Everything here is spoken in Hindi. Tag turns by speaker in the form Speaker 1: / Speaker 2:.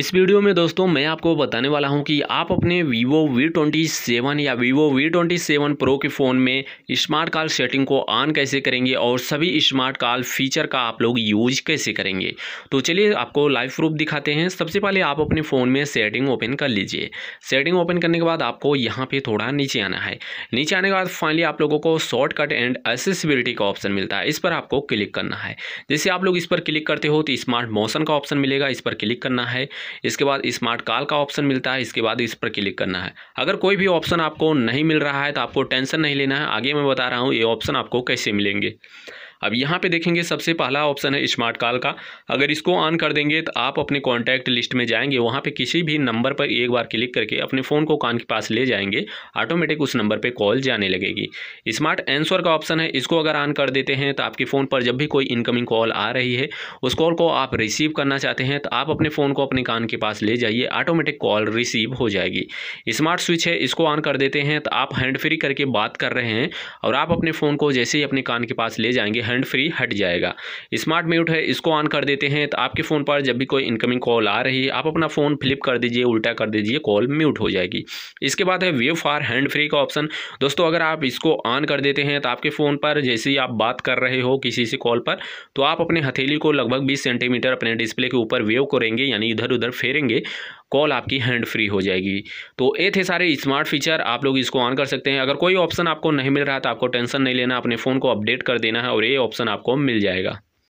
Speaker 1: इस वीडियो में दोस्तों मैं आपको बताने वाला हूं कि आप अपने वीवो वी ट्वेंटी सेवन या Vivo V twenty seven pro के फ़ोन में स्मार्ट कॉल सेटिंग को ऑन कैसे करेंगे और सभी स्मार्ट कॉल फीचर का आप लोग यूज कैसे करेंगे तो चलिए आपको लाइव प्रूफ दिखाते हैं सबसे पहले आप अपने फ़ोन में सेटिंग ओपन कर लीजिए सेटिंग ओपन करने के बाद आपको यहाँ पर थोड़ा नीचे आना है नीचे आने के बाद फाइनली आप लोगों को शॉर्टकट एंड असेसिबिलिटी का ऑप्शन मिलता है इस पर आपको क्लिक करना है जैसे आप लोग इस पर क्लिक करते हो तो स्मार्ट मोशन का ऑप्शन मिलेगा इस पर क्लिक करना है इसके बाद स्मार्ट कॉल का ऑप्शन मिलता है इसके बाद इस पर क्लिक करना है अगर कोई भी ऑप्शन आपको नहीं मिल रहा है तो आपको टेंशन नहीं लेना है आगे मैं बता रहा हूँ ये ऑप्शन आपको कैसे मिलेंगे अब यहाँ पे देखेंगे सबसे पहला ऑप्शन है स्मार्ट कॉल का अगर इसको ऑन कर देंगे तो आप अपने कॉन्टैक्ट लिस्ट में जाएंगे वहाँ पे किसी भी नंबर पर एक बार क्लिक करके अपने फ़ोन को कान के पास ले जाएंगे ऑटोमेटिक उस नंबर पर कॉल जाने लगेगी स्मार्ट एंसर का ऑप्शन है इसको अगर ऑन कर देते हैं तो आपके फ़ोन पर जब भी कोई इनकमिंग कॉल आ रही है उस कॉल को आप रिसीव करना चाहते हैं तो आप अपने फ़ोन को अपने कान के पास ले जाइए ऑटोमेटिक कॉल रिसीव हो जाएगी स्मार्ट स्विच है इसको ऑन कर देते हैं तो आप हैंड फ्री करके बात कर रहे हैं और आप अपने फ़ोन को जैसे ही अपने कान के पास ले जाएंगे हैंड फ्री हट जाएगा स्मार्ट म्यूट है इसको ऑन कर देते हैं तो आपके फ़ोन पर जब भी कोई इनकमिंग कॉल आ रही है आप अपना फ़ोन फ्लिप कर दीजिए उल्टा कर दीजिए कॉल म्यूट हो जाएगी इसके बाद है वेव फार हैंड फ्री का ऑप्शन दोस्तों अगर आप इसको ऑन कर देते हैं तो आपके फ़ोन पर जैसे ही आप बात कर रहे हो किसी से कॉल पर तो आप अपने हथेली को लगभग बीस सेंटीमीटर अपने डिस्प्ले के ऊपर वेव करेंगे यानी इधर उधर फेरेंगे कॉल आपकी हैंड फ्री हो जाएगी तो ये थे सारे स्मार्ट फीचर आप लोग इसको ऑन कर सकते हैं अगर कोई ऑप्शन आपको नहीं मिल रहा है तो आपको टेंशन नहीं लेना अपने फ़ोन को अपडेट कर देना है और ये ऑप्शन आपको मिल जाएगा